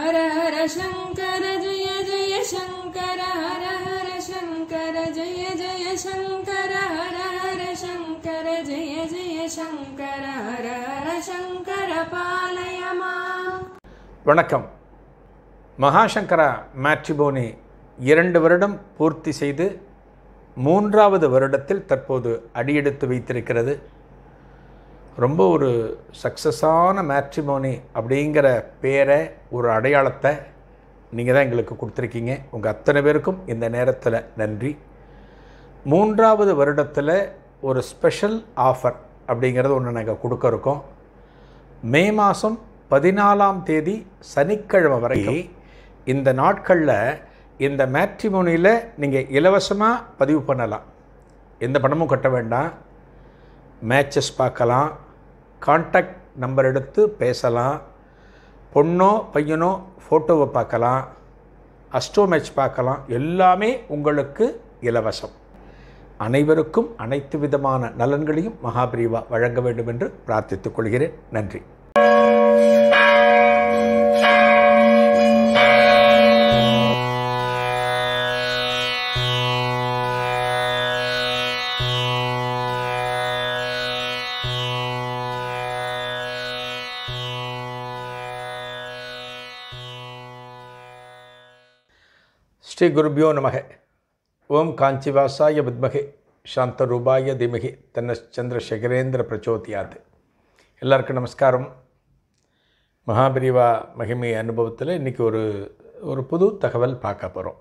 ஹர ஹர சங்கர ஜெய ஜெய சங்கர ஹர ஹர சங்கர ஜெய ஜெய சங்கர ஹர ஹர சங்கர ஜெய ஜெய சங்கர ஹர ஹர சங்கர பாலயமா வணக்கம் மகாசங்கரா மேட்ரிபோனி இரண்டு வருடம் பூர்த்தி செய்து மூன்றாவது வருடத்தில் தற்போது அடியெடுத்து வைத்திருக்கிறது ரொம்ப ஒரு சக்ஸஸான மேட்ரிமோனி அப்படிங்கிற பேரை ஒரு அடையாளத்தை நீங்கள் தான் எங்களுக்கு கொடுத்துருக்கீங்க உங்கள் அத்தனை பேருக்கும் இந்த நேரத்தில் நன்றி மூன்றாவது வருடத்தில் ஒரு ஸ்பெஷல் ஆஃபர் அப்படிங்கிறது ஒன்று நாங்கள் கொடுக்க இருக்கோம் மே மாதம் பதினாலாம் தேதி சனிக்கிழமை வரை இந்த நாட்களில் இந்த மேட்ரிமோனியில் நீங்கள் இலவசமாக பதிவு பண்ணலாம் எந்த பணமும் கட்ட வேண்டாம் மேட்சஸ் பார்க்கலாம் காண்டாக்ட் நம்பர் எடுத்து பேசலாம் பொண்ணோ பையனோ ஃபோட்டோவை பார்க்கலாம் அஸ்ட்ரோ மேட்ச் பார்க்கலாம் எல்லாமே உங்களுக்கு இலவசம் அனைவருக்கும் அனைத்து விதமான நலன்களையும் மகாபிரிவா வழங்க வேண்டும் என்று பிரார்த்தித்துக் கொள்கிறேன் நன்றி ஸ்ரீ குருபியோ நமக ஓம் காஞ்சிவாசாய வித்மகே சாந்தரூபாய திமகி தன்னச்சந்திரசேகரேந்திர பிரச்சோதியாது எல்லாருக்கும் நமஸ்காரம் மகாபிரிவா மகிமை அனுபவத்தில் இன்றைக்கி ஒரு ஒரு புது தகவல் பார்க்க போகிறோம்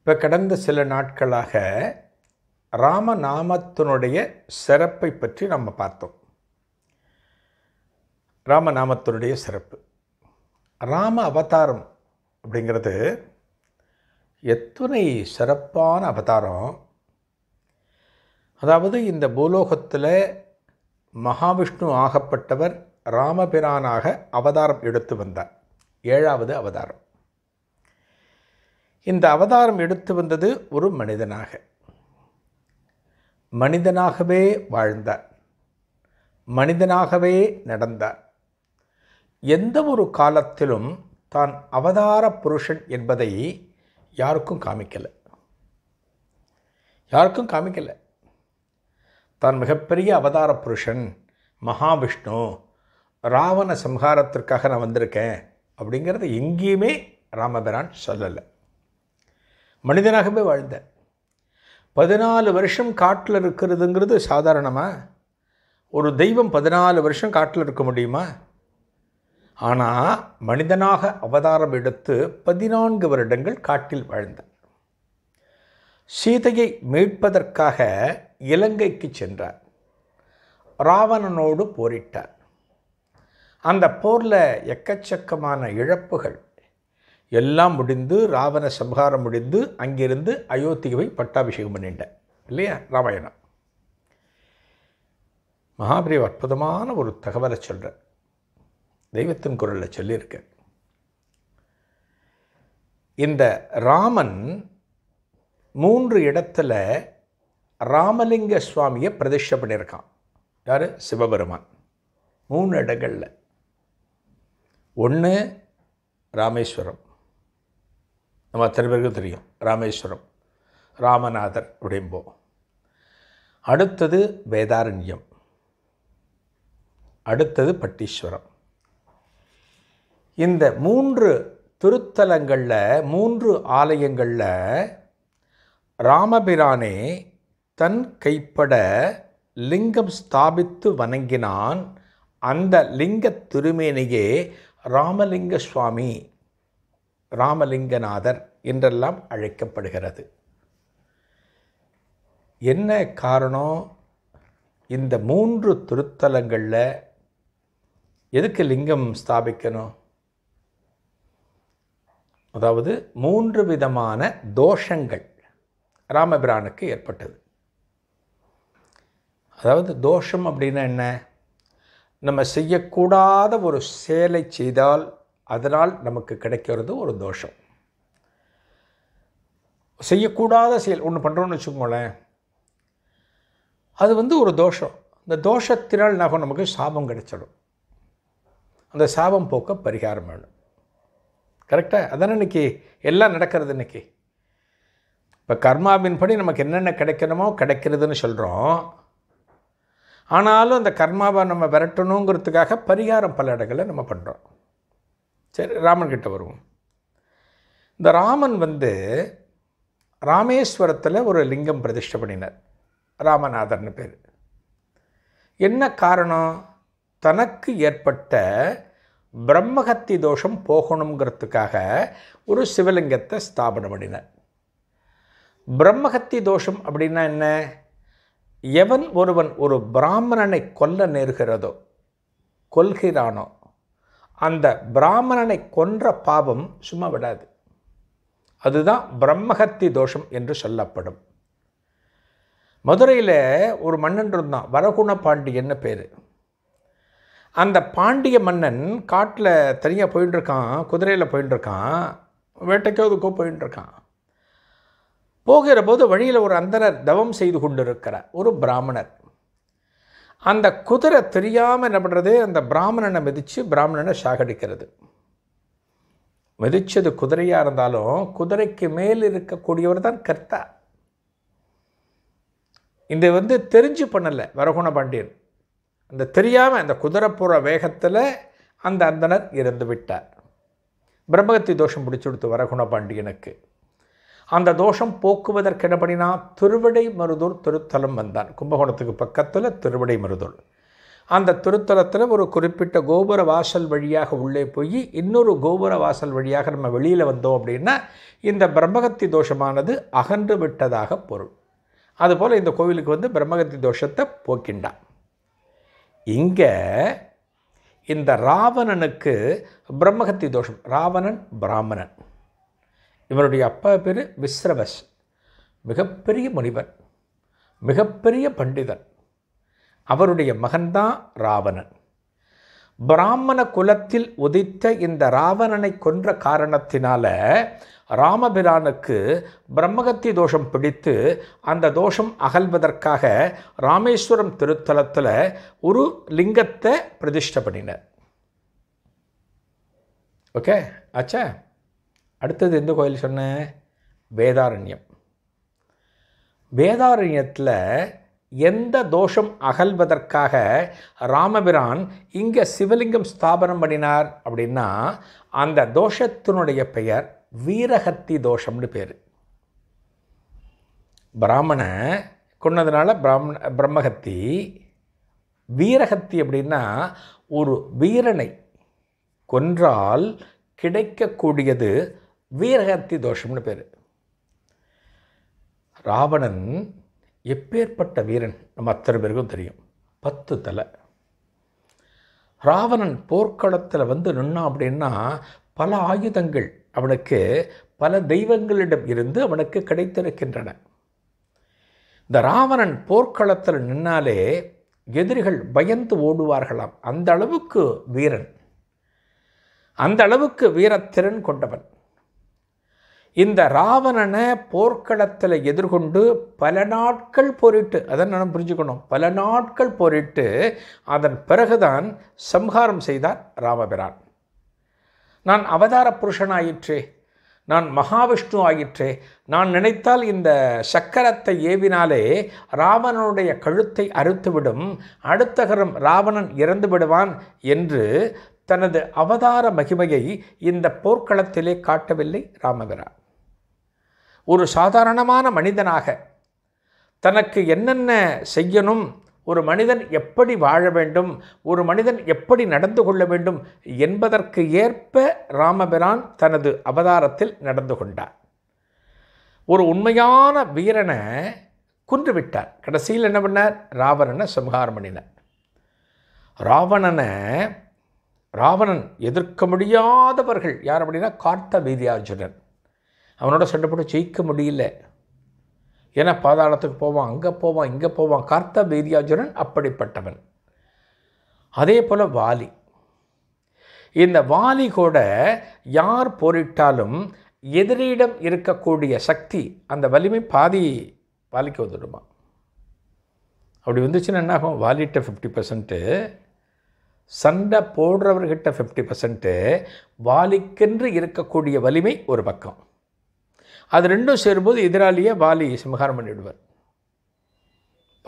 இப்போ கடந்த சில நாட்களாக ராமநாமத்தினுடைய சிறப்பை பற்றி நம்ம பார்த்தோம் ராமநாமத்தினுடைய சிறப்பு ராம அவதாரம் அப்படிங்கிறது எத்தனை சிறப்பான அவதாரம் அதாவது இந்த பூலோகத்தில் மகாவிஷ்ணு ஆகப்பட்டவர் ராமபிரானாக அவதாரம் எடுத்து வந்தார் ஏழாவது அவதாரம் இந்த அவதாரம் எடுத்து வந்தது ஒரு மனிதனாக மனிதனாகவே வாழ்ந்தார் மனிதனாகவே நடந்தார் எந்த ஒரு காலத்திலும் தான் அவதார புருஷன் என்பதை யாருக்கும் காமிக்கலை யாருக்கும் காமிக்கலை தான் மிகப்பெரிய அவதார புருஷன் மகாவிஷ்ணு ராவண சம்ஹாரத்திற்காக நான் வந்திருக்கேன் அப்படிங்கிறத எங்கேயுமே ராமபிரான் சொல்லலை மனிதனாகவே வாழ்ந்த பதினாலு வருஷம் காட்டில் இருக்கிறதுங்கிறது சாதாரணமாக ஒரு தெய்வம் பதினாலு வருஷம் காட்டில் இருக்க முடியுமா ஆனால் மனிதனாக அவதாரம் எடுத்து பதினான்கு வருடங்கள் காட்டில் வாழ்ந்தார் சீதையை மீட்பதற்காக இலங்கைக்கு சென்றார் ராவணனோடு போரிட்டார் அந்த போரில் எக்கச்சக்கமான இழப்புகள் எல்லாம் முடிந்து ராவண சம்ஹாரம் முடிந்து அங்கிருந்து அயோத்தியவை பட்டாபிஷேகம் பண்ணிட்டார் இல்லையா ராமாயணம் மகாபிரிவ் அற்புதமான ஒரு தகவலை சொல்கிறார் தெய்வத்தின் குரலில் சொல்லியிருக்க இந்த ராமன் மூன்று இடத்துல ராமலிங்க சுவாமியை பிரதிஷ்ட பண்ணியிருக்கான் யார் சிவபெருமான் மூணு இடங்களில் ஒன்று ராமேஸ்வரம் நம்ம அத்தனை பேருக்கும் தெரியும் ராமேஸ்வரம் ராமநாதர் உடையம்போ அடுத்தது வேதாரண்யம் அடுத்தது பட்டீஸ்வரம் இந்த மூன்று திருத்தலங்களில் மூன்று ஆலயங்களில் ராமபிரானே தன் கைப்பட லிங்கம் ஸ்தாபித்து வணங்கினான் அந்த லிங்க திருமேனியே ராமலிங்க சுவாமி ராமலிங்கநாதர் என்றெல்லாம் அழைக்கப்படுகிறது என்ன காரணம் இந்த மூன்று திருத்தலங்களில் எதுக்கு லிங்கம் ஸ்தாபிக்கணும் அதாவது மூன்று விதமான தோஷங்கள் ராமபிரானுக்கு ஏற்பட்டது அதாவது தோஷம் அப்படின்னா என்ன நம்ம செய்யக்கூடாத ஒரு செயலை செய்தால் அதனால் நமக்கு கிடைக்கிறது ஒரு தோஷம் செய்யக்கூடாத செயல் ஒன்று பண்ணுறோன்னு வச்சுக்கோங்களேன் அது வந்து ஒரு தோஷம் இந்த தோஷத்தினால் நகம் நமக்கு சாபம் கிடைச்சிடும் அந்த சாபம் போக்க பரிகாரம் வேணும் கரெக்டாக அதானே இன்றைக்கி எல்லாம் நடக்கிறது இன்றைக்கி இப்போ கர்மாவின் படி நமக்கு என்னென்ன கிடைக்கணுமோ கிடைக்கிறதுன்னு சொல்கிறோம் ஆனாலும் அந்த கர்மாவை நம்ம விரட்டணுங்கிறதுக்காக பரிகாரம் பல இடங்களை நம்ம பண்ணுறோம் சரி ராமன் கிட்ட வருவோம் இந்த ராமன் வந்து ராமேஸ்வரத்தில் ஒரு லிங்கம் பிரதிஷ்டை பண்ணினார் ராமநாதர்னு பேர் என்ன காரணம் தனக்கு ஏற்பட்ட பிரம்மஹத்தி தோஷம் போகணுங்கிறதுக்காக ஒரு சிவலிங்கத்தை ஸ்தாபனம் பண்ணினார் பிரம்மஹத்தி தோஷம் அப்படின்னா என்ன எவன் ஒருவன் ஒரு பிராமணனை கொல்ல நேர்கிறதோ கொள்கிறானோ அந்த பிராமணனை கொன்ற பாவம் சும்மா விடாது அதுதான் பிரம்மஹத்தி தோஷம் என்று சொல்லப்படும் மதுரையில் ஒரு மன்னன் இருந்தான் வரகுண பாண்டியன்னு பேர் அந்த பாண்டிய மன்னன் காட்டில் தனியாக போயின்ட்டுருக்கான் குதிரையில் போயின்ட்டுருக்கான் வேட்டைக்கோ அதுக்கோ போகிற போது வழியில் ஒரு அந்தனர் தவம் செய்து கொண்டு இருக்கிற ஒரு பிராமணர் அந்த குதிரை தெரியாமல் என்ன பண்ணுறது அந்த பிராமணனை மிதித்து பிராமணனை சாகடிக்கிறது மிதித்தது குதிரையாக இருந்தாலும் குதிரைக்கு மேல் இருக்கக்கூடியவர் தான் கர்த்தா இந்த வந்து தெரிஞ்சு பண்ணலை வரகுண பாண்டியன் அந்த தெரியாமல் அந்த குதிரைப்புற வேகத்தில் அந்த அந்தனர் இறந்து விட்டார் பிரம்மகத்தி தோஷம் கொடுத்து வரகுண பாண்டியனுக்கு அந்த தோஷம் போக்குவதற்கெனபடினா திருவிடை மருதூர் திருத்தலம் வந்தான் கும்பகோணத்துக்கு பக்கத்தில் திருவிடை மருதூர் அந்த திருத்தலத்தில் ஒரு குறிப்பிட்ட கோபுர வாசல் வழியாக உள்ளே போய் இன்னொரு கோபுர வாசல் வழியாக நம்ம வெளியில் வந்தோம் அப்படின்னா இந்த பிரம்மகத்தி தோஷமானது அகன்று விட்டதாக பொருள் அதுபோல் இந்த கோவிலுக்கு வந்து பிரம்மகத்தி தோஷத்தை போக்கின்றான் இங்கே இந்த ராவணனுக்கு பிரம்மகத்தி தோஷம் ராவணன் பிராமணன் இவருடைய அப்பா பேர் விஸ்ரவஸ் மிகப்பெரிய முனிவர் மிகப்பெரிய பண்டிதன் அவருடைய மகன்தான் ராவணன் பிராமண குலத்தில் உதித்த இந்த ராவணனை கொன்ற காரணத்தினால ராமபிரானுக்கு பிரம்மகத்தி தோஷம் பிடித்து அந்த தோஷம் அகல்வதற்காக ராமேஸ்வரம் திருத்தலத்தில் ஒரு லிங்கத்தை பிரதிஷ்ட பண்ணினர் ஓகே ஆச்சா அடுத்தது எந்த கோயில் சொன்னேன் வேதாரண்யம் வேதாரண்யத்தில் எந்த தோஷம் அகல்வதற்காக ராமபிரான் இங்கே சிவலிங்கம் ஸ்தாபனம் பண்ணினார் அப்படின்னா அந்த தோஷத்தினுடைய பெயர் வீரகத்தி தோஷம்னு பேர் பிராமணை கொண்டதுனால பிராமண பிரம்மஹத்தி வீரகத்தி அப்படின்னா ஒரு வீரனை கொன்றால் கிடைக்கக்கூடியது வீரகத்தி தோஷம்னு பேர் ராவணன் எப்பேற்பட்ட வீரன் நம்ம அத்தனை பேருக்கும் தெரியும் பத்து தலை ராவணன் போர்க்களத்தில் வந்து நின்னா அப்படின்னா பல ஆயுதங்கள் அவனுக்கு பல தெய்வங்களிடம் இருந்து அவனுக்கு கிடைத்திருக்கின்றன இந்த ராவணன் போர்க்களத்தில் நின்னாலே எதிரிகள் பயந்து ஓடுவார்களாம் அந்த அளவுக்கு வீரன் அந்த அளவுக்கு வீரத்திறன் கொண்டவன் இந்த ராவணனை போர்க்களத்தில் எதிர்கொண்டு பல நாட்கள் போரிட்டு அதை நான் புரிஞ்சுக்கணும் பல நாட்கள் போரிட்டு அதன் பிறகுதான் சம்ஹாரம் செய்தார் ராமபிரான் நான் அவதார புருஷனாயிற்றே நான் மகாவிஷ்ணு ஆயிற்றே நான் நினைத்தால் இந்த சக்கரத்தை ஏவினாலே ராவணனுடைய கழுத்தை அறுத்துவிடும் அடுத்தகரம் ராவணன் இறந்து விடுவான் என்று தனது அவதார மகிமையை இந்த போர்க்களத்திலே காட்டவில்லை ராமபிரான் ஒரு சாதாரணமான மனிதனாக தனக்கு என்னென்ன செய்யணும் ஒரு மனிதன் எப்படி வாழ வேண்டும் ஒரு மனிதன் எப்படி நடந்து கொள்ள வேண்டும் என்பதற்கு ஏற்ப ராமபிரான் தனது அவதாரத்தில் நடந்து கொண்டார் ஒரு உண்மையான வீரனை குன்றுவிட்டார் கடைசியில் என்ன பண்ணார் ராவணனை சம்ஹாரம் பண்ணினார் ராவணனை ராவணன் எதிர்க்க முடியாதவர்கள் யார் அப்படின்னா கார்த்த வீதியார்ஜுனன் அவனோட சண்டை போட்டு ஜெயிக்க முடியல ஏன்னா பாதாளத்துக்கு போவான் அங்கே போவான் இங்கே போவான் கார்த்த வீரியாஜுரன் அப்படிப்பட்டவன் அதே போல் வாலி இந்த வாலி கூட யார் போரிட்டாலும் எதிரியிடம் இருக்கக்கூடிய சக்தி அந்த வலிமை பாதி வாலிக்கு வந்துடுமா அப்படி வந்துச்சுன்னா என்னாகும் வாலிகிட்ட ஃபிஃப்டி பர்சன்ட்டு சண்டை போடுறவர்கிட்ட ஃபிஃப்டி பர்சன்ட்டு வாலிக்கென்று இருக்கக்கூடிய வலிமை ஒரு பக்கம் அது ரெண்டும் சேரும்போது எதிராளியே பாலி சிம்ஹாரம் பண்ணிவிடுவார்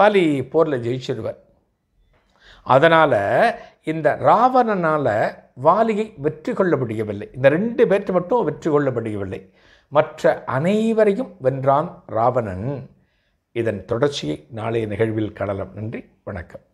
பாலி போரில் ஜெயிச்சிடுவார் அதனால் இந்த ராவணனால் வாலியை வெற்றி கொள்ள முடியவில்லை இந்த ரெண்டு பேர்த்து மட்டும் வெற்றி கொள்ள முடியவில்லை மற்ற அனைவரையும் வென்றான் ராவணன் இதன் தொடர்ச்சியை நாளைய நிகழ்வில் காணலாம் நன்றி வணக்கம்